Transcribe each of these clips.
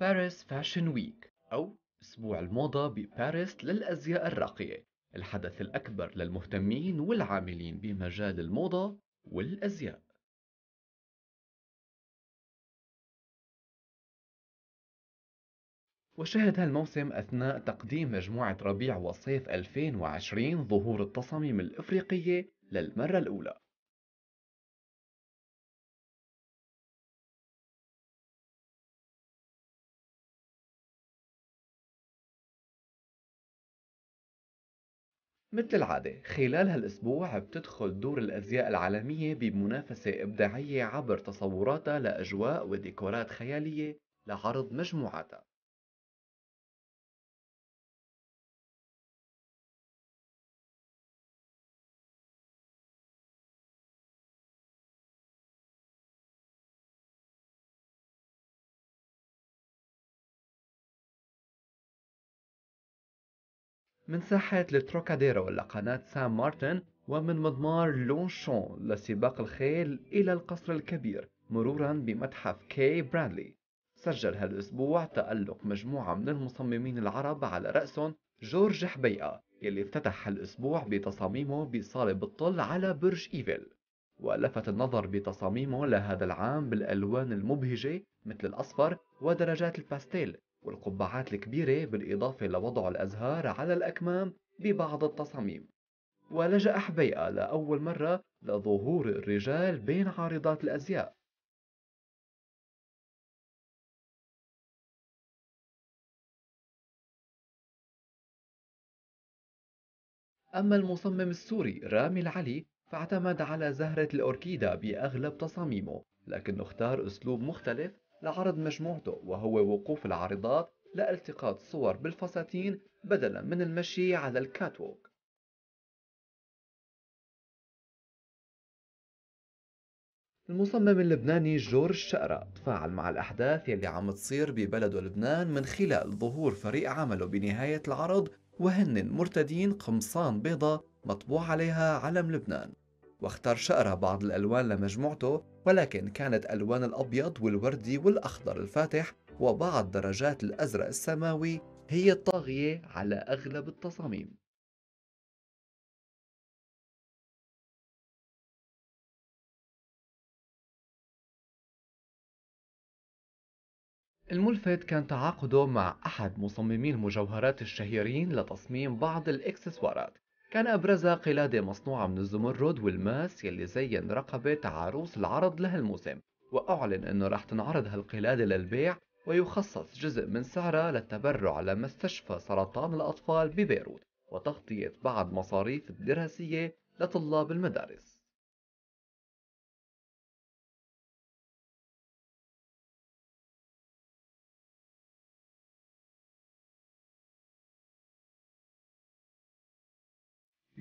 باريس فاشن ويك أو أسبوع الموضة بباريس للأزياء الراقية الحدث الأكبر للمهتمين والعاملين بمجال الموضة والأزياء وشهد هالموسم أثناء تقديم مجموعة ربيع وصيف 2020 ظهور التصاميم الإفريقية للمرة الأولى مثل العادة خلال هالأسبوع بتدخل دور الأزياء العالمية بمنافسة إبداعية عبر تصوراتها لأجواء وديكورات خيالية لعرض مجموعاتها من ساحة التروكاديرو لقناة سان مارتن ومن مضمار لونشون لسباق الخيل إلى القصر الكبير مرورا بمتحف كي برادلي سجل هالأسبوع تألق مجموعة من المصممين العرب على رأسهم جورج حبيئة يلي افتتح هالأسبوع بتصاميمه بصالب الطل على برج إيفل ولفت النظر بتصاميمه لهذا العام بالألوان المبهجة مثل الأصفر ودرجات الباستيل والقبعات الكبيرة بالإضافة لوضع الأزهار على الأكمام ببعض التصاميم ولجأ حبيئة لأول مرة لظهور الرجال بين عارضات الأزياء أما المصمم السوري رامي العلي فاعتمد على زهرة الأوركيدا بأغلب تصاميمه لكنه اختار أسلوب مختلف لعرض مجموعته وهو وقوف العارضات لالتقاط صور بالفساتين بدلا من المشي على الكاتوك المصمم اللبناني جورج شقرة تفاعل مع الأحداث يلي عم تصير ببلده لبنان من خلال ظهور فريق عمله بنهاية العرض وهن مرتدين قمصان بيضة مطبوع عليها علم لبنان واختار شقرة بعض الألوان لمجموعته ولكن كانت ألوان الأبيض والوردي والأخضر الفاتح وبعض درجات الأزرق السماوي هي الطاغية على أغلب التصاميم الملفت كان تعاقده مع أحد مصممي المجوهرات الشهيرين لتصميم بعض الإكسسوارات كان أبرزها قلادة مصنوعة من الزمرد والماس يلي زين رقبة عروس العرض لهالموسم الموسم وأعلن أنه راح تنعرض هالقلادة للبيع ويخصص جزء من سعرها للتبرع لمستشفى سرطان الأطفال ببيروت وتغطية بعض مصاريف الدراسية لطلاب المدارس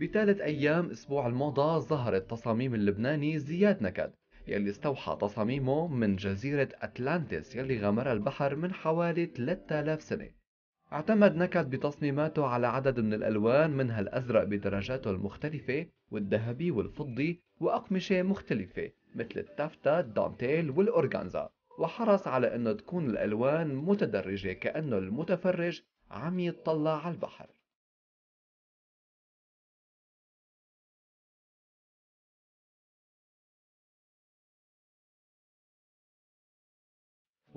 بثالث أيام أسبوع الموضة ظهرت تصاميم اللبناني زياد نكد يلي استوحى تصاميمه من جزيرة أتلانتس يلي غمر البحر من حوالي 3000 سنة اعتمد نكد بتصميماته على عدد من الألوان منها الأزرق بدرجاته المختلفة والذهبي والفضي وأقمشة مختلفة مثل التافتا الدانتيل والأورغانزا وحرص على أنه تكون الألوان متدرجة كأنه المتفرج عم يتطلع على البحر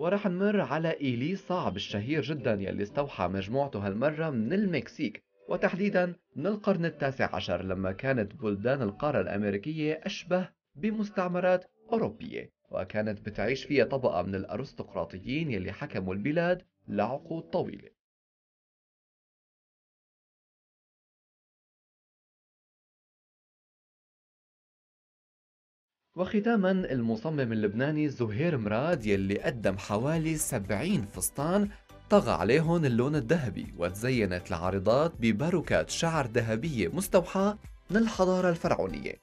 ورح نمر على إيلي صعب الشهير جدا يلي استوحى مجموعته هالمرة من المكسيك وتحديدا من القرن التاسع عشر لما كانت بلدان القارة الأمريكية أشبه بمستعمرات أوروبية وكانت بتعيش فيها طبقة من الأرستقراطيين يلي حكموا البلاد لعقود طويلة وختاما المصمم اللبناني زهير مراد يلي قدم حوالي 70 فستان طغى عليهم اللون الذهبي وتزينت العارضات بباروكات شعر ذهبية مستوحاة من الحضارة الفرعونية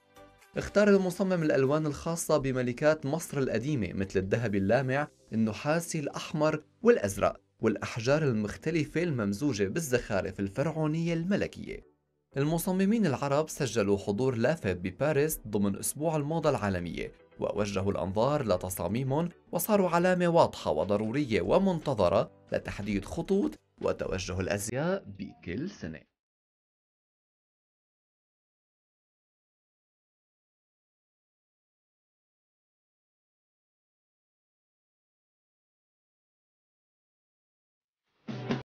اختار المصمم الألوان الخاصة بملكات مصر القديمة مثل الذهب اللامع، النحاسي الأحمر والأزرق والأحجار المختلفة الممزوجة بالزخارف الفرعونية الملكية المصممين العرب سجلوا حضور لافت بباريس ضمن أسبوع الموضة العالمية ووجهوا الأنظار لتصاميم وصاروا علامة واضحة وضرورية ومنتظرة لتحديد خطوط وتوجه الأزياء بكل سنة